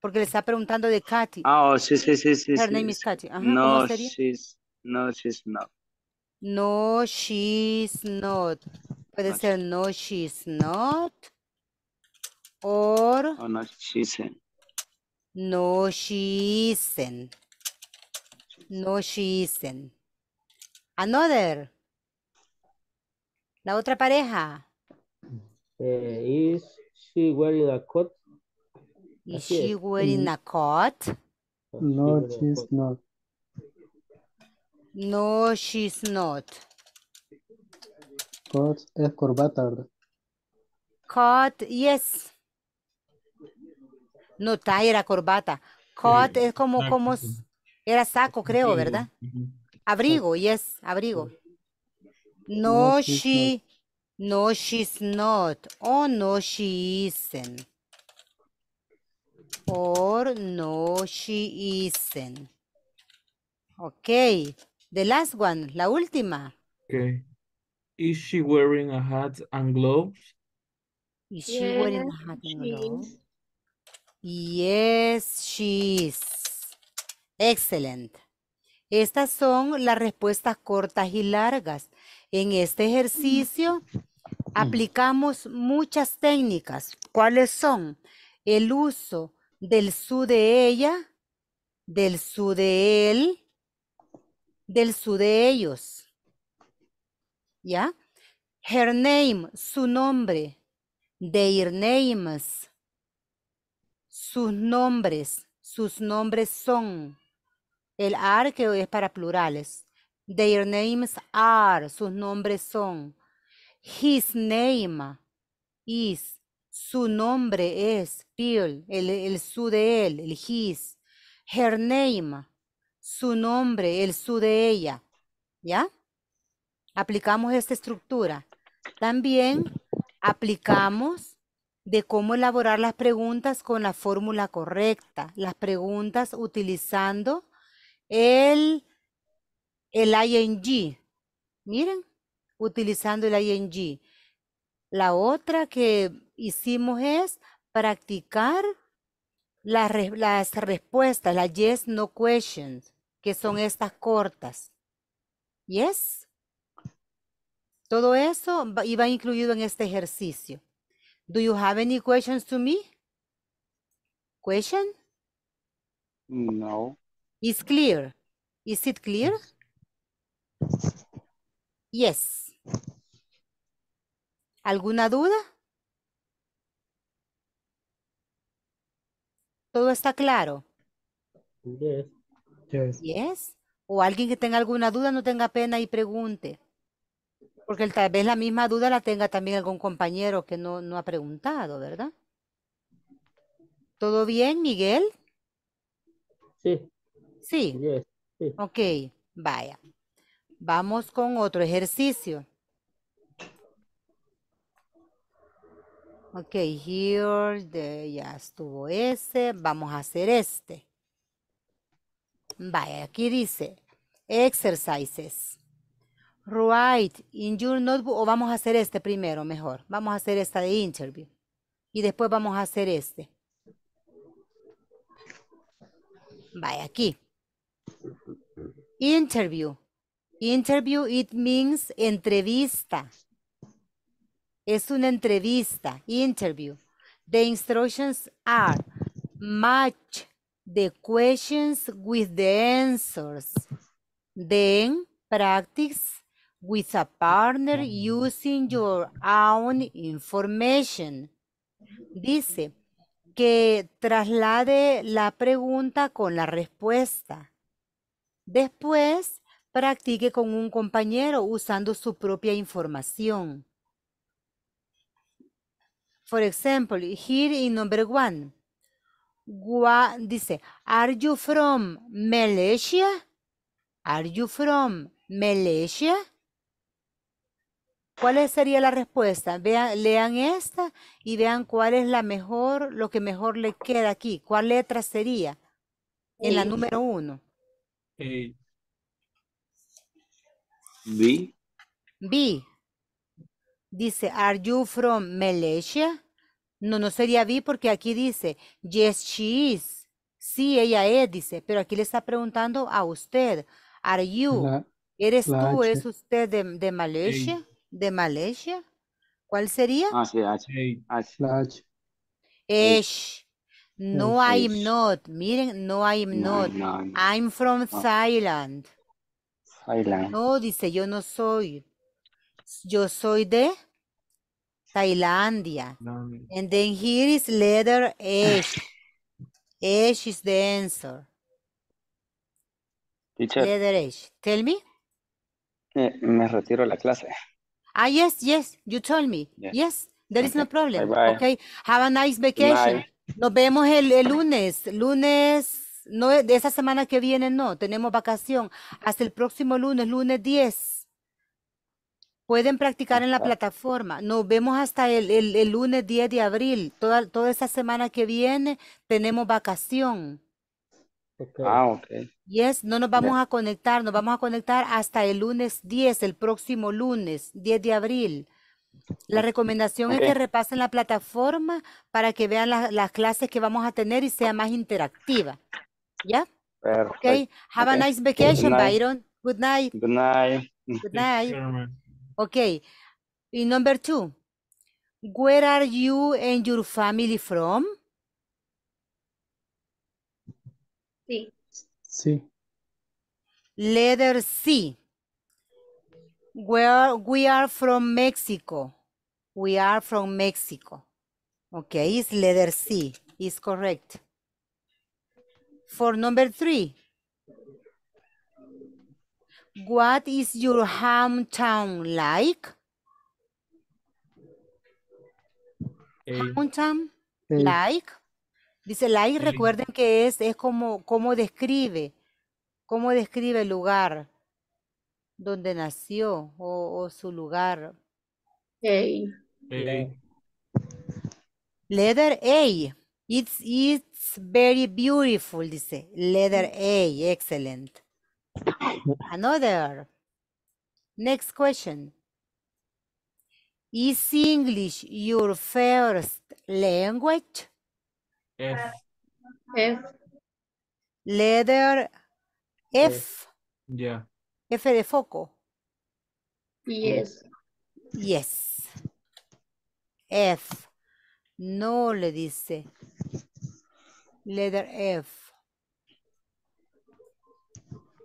porque le está preguntando de Katy. Ah, oh, sí, sí, sí, sí. Her name is Katy. no, sería? she's, no, not. No, she's not. Puede ser no, she's not. Or. Oh, no, she isn't. No, she isn't. No, she isn't. Another. La otra pareja. Eh, is she wearing a coat? Is ah, she wearing a coat? No, she's not. No, she's not. Coat es corbata, ¿verdad? Coat, yes. No, tie era corbata. Coat es como, como, era saco, creo, ¿verdad? Abrigo, yes, abrigo. No, no she, no, she's not. Oh, no, she isn't. Or no, she isn't. Okay. The last one, la última. Okay. Is she wearing a hat and gloves? Is she wearing a hat and gloves? Yes, she is. Excellent. Estas son las respuestas cortas y largas. En este ejercicio mm. aplicamos muchas técnicas. ¿Cuáles son? El uso del su de ella, del su de él, del su de ellos. ¿Ya? Her name, su nombre. Their names. Sus nombres. Sus nombres son. El ar que es para plurales. Their names are, sus nombres son. His name is, su nombre es, Bill, el, el su de él, el his. Her name, su nombre, el su de ella. ¿Ya? Aplicamos esta estructura. También aplicamos de cómo elaborar las preguntas con la fórmula correcta. Las preguntas utilizando el el ing. Miren, utilizando el ing. La otra que hicimos es practicar las, respuestas, las yes, no questions, que son estas cortas. Yes. Todo eso iba incluido en este ejercicio. Do you have any questions to me? Question? No. Is clear? Is it clear? Yes. ¿Alguna duda? ¿Todo está claro? Yes. yes. O alguien que tenga alguna duda, no tenga pena y pregunte. Porque tal vez la misma duda la tenga también algún compañero que no, ha preguntado, ¿verdad? ¿Todo bien, Miguel? Sí. Sí. sí. Ok, vaya. Vamos con otro ejercicio. Ok, here, ya estuvo ese. Vamos a hacer este. Vaya, aquí dice, exercises. Write in your notebook, o vamos a hacer este primero mejor. Vamos a hacer esta de interview. Y después vamos a hacer este. Vaya, aquí. Interview. Interview, it means entrevista. Es una entrevista, interview. The instructions are match the questions with the answers. Then practice with a partner using your own information. Dice que traslade la pregunta con la respuesta. Después, Practique con un compañero usando su propia información. Por ejemplo, here in number one, dice, Are you from Malaysia? Are you from Malaysia? ¿Cuál sería la respuesta? Vean, lean esta y vean cuál es la mejor, lo que mejor le queda aquí. ¿Cuál letra sería? En la número uno. B. B. Dice, are you from Malaysia? No, no sería B porque aquí dice, yes, she is. Sí, ella es, dice, pero aquí le está preguntando a usted, are you? ¿Eres tú, es usted de, de Malaysia? ¿De Malaysia? ¿Cuál sería? Ah, sí, No, I'm not. Miren, no, I'm not. I'm from Thailand. No, dice, yo no soy. Yo soy de Tailandia. And then here is letter H. H is the answer. Teacher. Letter H. Tell me. me retiro la clase. Ah, yes, yes. You told me. Yes. there is no problem. Okay. Have a nice vacation. Nos vemos el lunes. Lunes no, de esa semana que viene no, tenemos vacación. Hasta el próximo lunes, lunes 10. Pueden practicar en la plataforma. Nos vemos hasta el, lunes 10 de abril. Toda, toda esa semana que viene tenemos vacación. Ah, Yes, no nos vamos a conectar, nos vamos a conectar hasta el lunes 10, el próximo lunes, 10 de abril. La recomendación es que repasen la plataforma para que vean las clases que vamos a tener y sea más interactiva. Yeah. Perfect. Okay. Have okay. a nice vacation, Good Byron. Good night. Good night. Good night. Okay. In number two, where are you and your family from? C. C. Letter C. Where we are from Mexico. We are from Mexico. Okay, it's letter C. Is correct. for number three. What is your hometown like? Eh, hometown eh, like. Dice like, eh. recuerden que es, es como, como describe, cómo describe el lugar donde nació o, su lugar. Letter A. It's, it's very beautiful, dice. Letter A, excellent. Another. Next question. Is English your first language? F. F. Letter F. F. Yeah. F de foco. Yes. Yes. F. No, le dice. Letter F.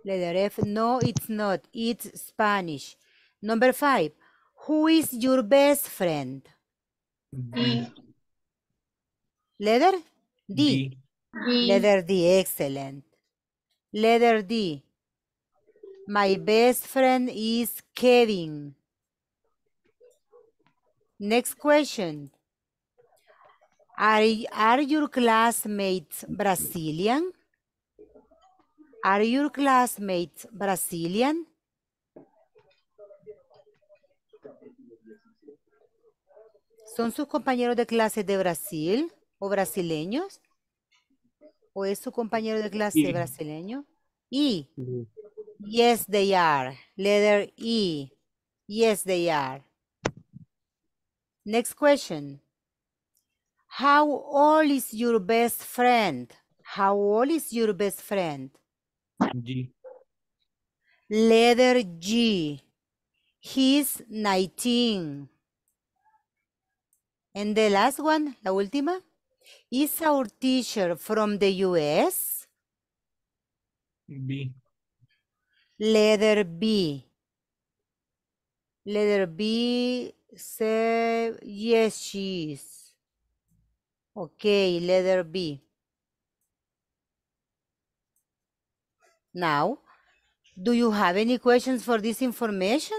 Letter F. No, it's not. It's Spanish. Number five. Who is your best friend? D. Letter D. D. Letter D. Excellent. Letter D. My best friend is Kevin. Next question. Are, your classmates Brazilian? Are your classmates Brazilian? ¿Son sus compañeros de clase de Brasil o brasileños? ¿O es su compañero de clase brasileño? Y. Yes, they are. Letter E. Yes, they are. Next question. How old is your best friend? How old is your best friend? G. Letter G. He's 19. And the last one, la última. Is our teacher from the US? B. Letter B. Letter B, say, yes, she is. Ok, letter B. Now, do you have any questions for this information?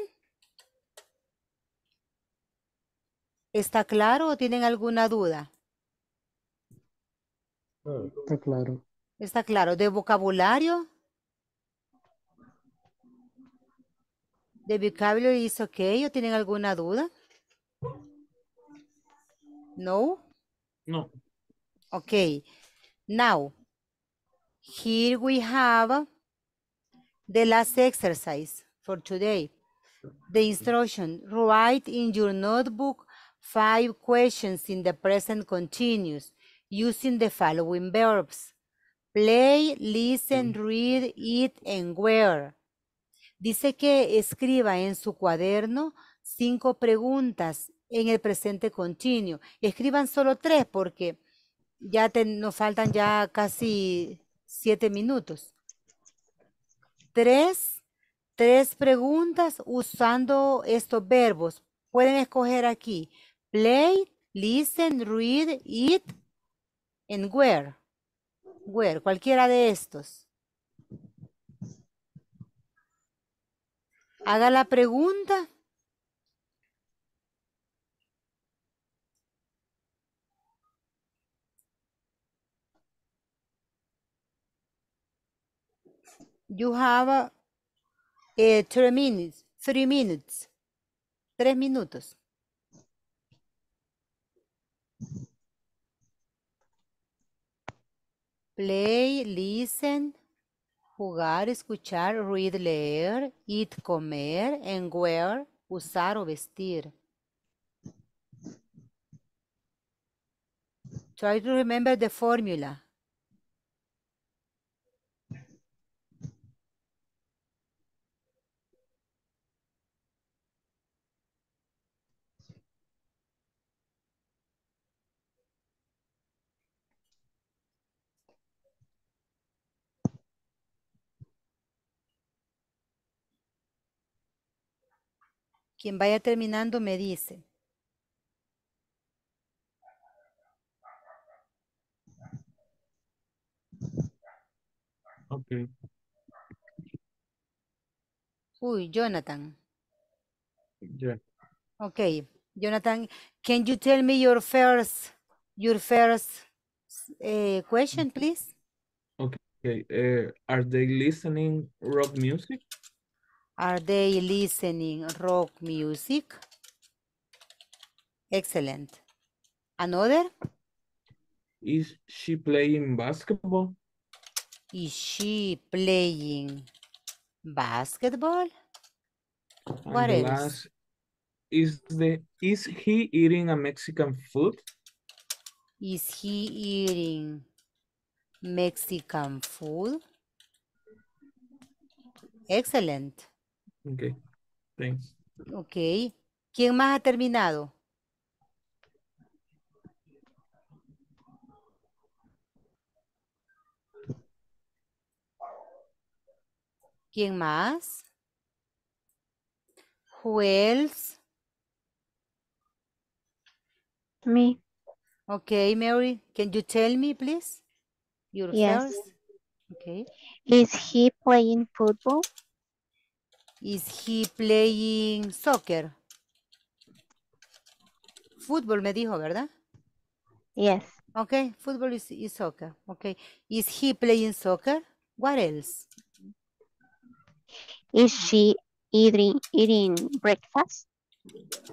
¿Está claro o tienen alguna duda? Mm, está claro. Está claro. ¿De vocabulario? ¿De vocabulario is okay o tienen alguna duda? No. No. Ok. Now, here we have the last exercise for today. The instruction, write in your notebook five questions in the present continuous using the following verbs. Play, listen, mm. read, eat, and wear. Dice que escriba en su cuaderno cinco preguntas en el presente continuo. Escriban solo tres porque ya nos faltan ya casi siete minutos. Tres, tres preguntas usando estos verbos. Pueden escoger aquí. Play, listen, read, eat, and where. Where, cualquiera de estos. Haga la pregunta You have eh, three minutes. Three minutes. Tres minutos. Play, listen, jugar, escuchar, read, leer, eat, comer, and wear, usar o vestir. Try to remember the formula. Quien vaya terminando me dice. Ok. Uy, Jonathan. ok Okay, Jonathan, can you tell me your first, your first eh, question, please? Okay, eh, are they listening rock music? Are they listening rock music? Excellent. Another? Is she playing basketball? Is she playing basketball? And what else? Last, is the is he eating a Mexican food? Is he eating Mexican food? Excellent. Okay, thanks. Okay, ¿Quién más ha terminado? ¿Quién más? Who else? Me. Okay, Mary, can you tell me, please? Yourself? Yes. Okay. Is he playing football? Is he playing soccer? Fútbol me dijo, ¿verdad? Yes. Okay, football is, is soccer. Okay. Is he playing soccer? What else? Is she eating, eating breakfast?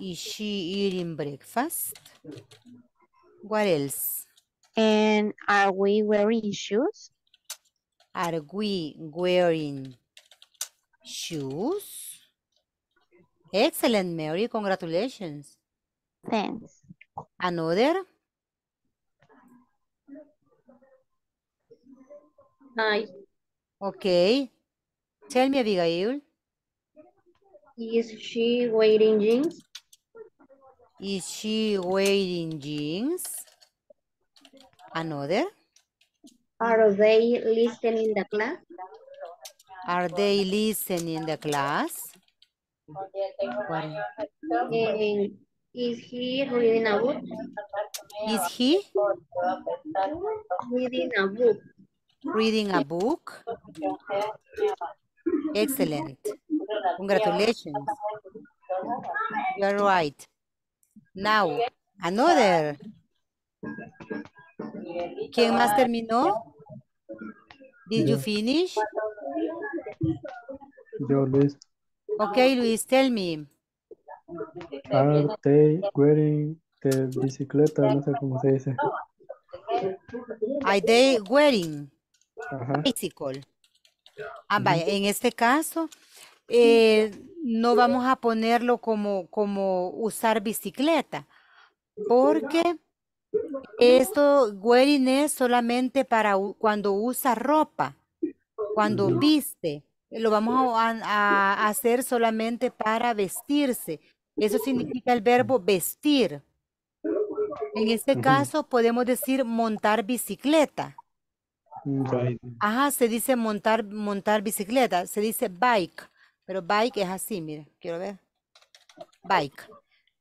Is she eating breakfast? What else? And are we wearing shoes? Are we wearing shoes. Excellent, Mary. Congratulations. Thanks. Another? Hi. Okay. Tell me, Abigail. Is she wearing jeans? Is she wearing jeans? Another? Are they listening in the class? Are they listening in the class? What? Is he reading a book? Is he? Reading a book. Reading a book? Excellent. Congratulations. You're right. Now, another. ¿Quién más terminó? Did you finish? Yo, Luis. ok Luis, tell me. Are they wearing the bicicleta? No sé cómo se dice. Are they wearing bicycle? Ah, vaya, en este caso, eh, no vamos a ponerlo como, como usar bicicleta, porque esto, wearing es solamente para cuando usa ropa, cuando viste lo vamos a, hacer solamente para vestirse. Eso significa el verbo vestir. En este caso podemos decir montar bicicleta. Ajá, se dice montar, montar bicicleta, se dice bike, pero bike es así, mire, quiero ver. Bike.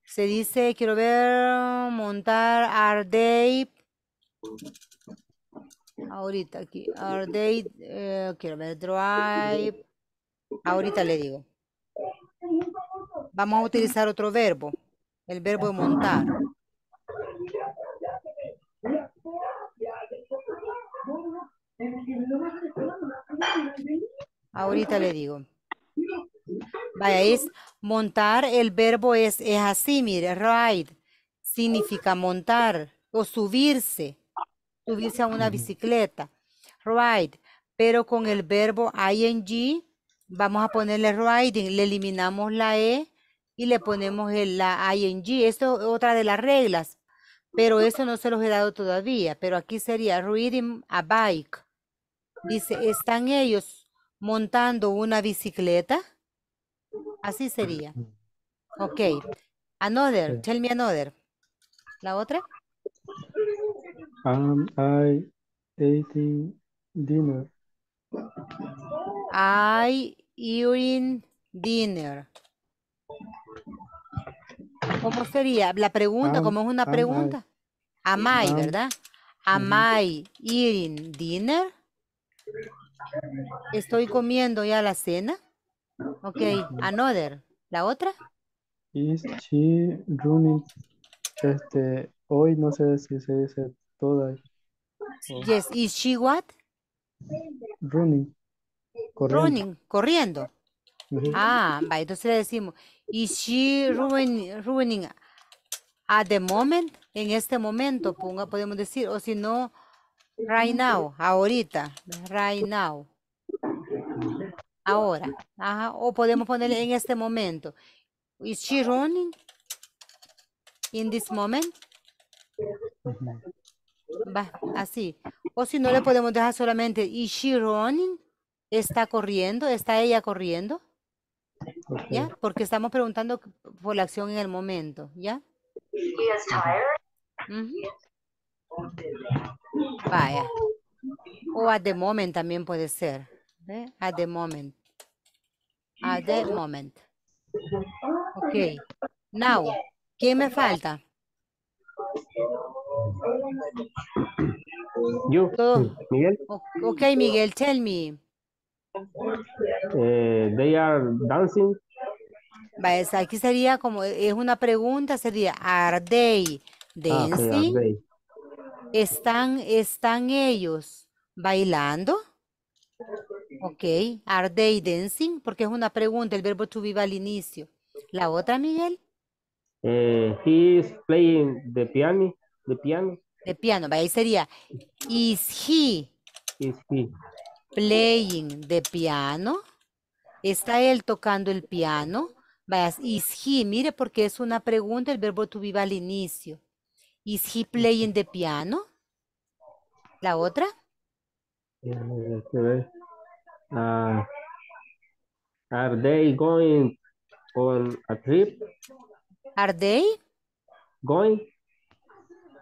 Se dice, quiero ver, montar, are they Ahorita aquí. Eh, quiero ver, drive. Ahorita le digo. Vamos a utilizar otro verbo. El verbo montar. Ahorita le digo. Vaya, es montar, el verbo es, es así, mire, ride, significa montar o subirse subirse a una bicicleta. Ride. Pero con el verbo ing, vamos a ponerle riding. Le eliminamos la E y le ponemos la ing. Esto es otra de las reglas. Pero eso no se los he dado todavía. Pero aquí sería riding a bike. Dice, ¿están ellos montando una bicicleta? Así sería. Ok. Another. Tell me another. ¿La otra? Am I eating dinner? I eating dinner. ¿Cómo sería? La pregunta, ¿Cómo como es una pregunta. am I, ¿verdad? Am I eating dinner? Estoy comiendo ya la cena. Ok, another. ¿La otra? Is she running? Este, hoy no sé si se dice todas. Yes, is she what? Running. Corriendo. Running, corriendo. Ah, va, entonces le decimos, is she running? ruining at the moment? En este momento, ponga, podemos decir, o si no, right now, ahorita, right now. Ahora, o podemos ponerle en este momento. Is she running in this moment? Va, así. O si no le podemos dejar solamente, ¿is she running? ¿Está corriendo? ¿Está ella corriendo? ¿Ya? Porque estamos preguntando por la acción en el momento, ¿ya? He is tired. Vaya. O at the moment también puede ser. ¿eh? At the moment. At the moment. Ok. Now, ¿quién me falta? Yo, Miguel. Okay, Miguel, tell me. Eh, they are dancing. Aquí sería como, es una pregunta, sería, are they ah, dancing? ¿Están, ¿Están ellos bailando? Ok, are they dancing? Porque es una pregunta, el verbo to be va al inicio. ¿La otra, Miguel? Eh, he is playing the piano de piano. De piano, ahí sería, is he, playing de piano? ¿Está él tocando el piano? Vaya, is he, mire porque es una pregunta, el verbo to be va al inicio. Is he playing de piano? ¿La otra? Eh, este, ah, are they going on a trip? Are they? Going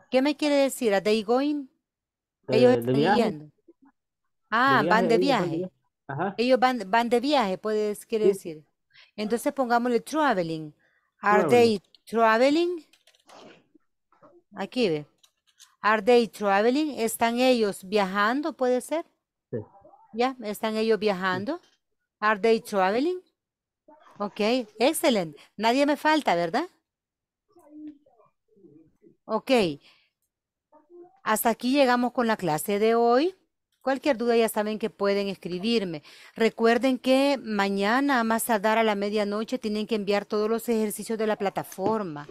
¿Qué me quiere decir? ¿Are they going? Ellos eh, están Ah, van de viaje. Ellos van, van de viaje, puedes, quiere decir. Entonces pongámosle traveling. Are they traveling? Aquí ve. Are they traveling? ¿Están ellos viajando? ¿Puede ser? Sí. ¿Ya? ¿Están ellos viajando? Are they traveling? Ok, excelente. Nadie me falta, ¿verdad? Ok. Hasta aquí llegamos con la clase de hoy. Cualquier duda ya saben que pueden escribirme. Recuerden que mañana, más tardar a la medianoche, tienen que enviar todos los ejercicios de la plataforma.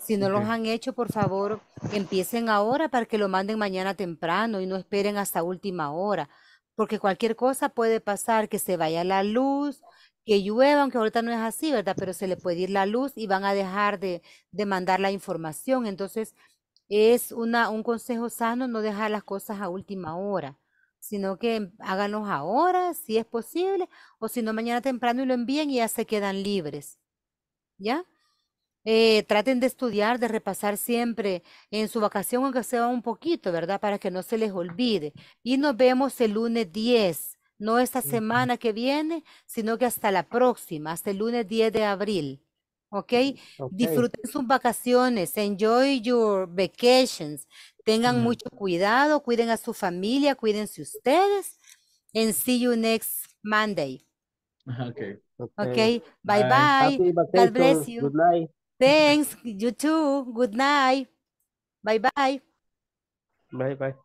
Si no los han hecho, por favor, empiecen ahora para que lo manden mañana temprano y no esperen hasta última hora. Porque cualquier cosa puede pasar, que se vaya la luz, que llueva, aunque ahorita no es así, ¿verdad? Pero se le puede ir la luz y van a dejar de, de mandar la información. Entonces, es una, un consejo sano no dejar las cosas a última hora, sino que háganos ahora, si es posible, o si no, mañana temprano y lo envíen y ya se quedan libres. ¿Ya? Eh, traten de estudiar, de repasar siempre en su vacación, aunque sea un poquito, ¿verdad? Para que no se les olvide. Y nos vemos el lunes 10, no esta semana que viene, sino que hasta la próxima, hasta el lunes 10 de abril. Okay. ¿ok? Disfruten sus vacaciones, enjoy your vacations, tengan mucho cuidado, cuiden a su familia, cuídense ustedes, and see you next Monday. Ok. okay. bye bye. God bless you. Thanks, you too. Good night. Bye bye. Bye bye.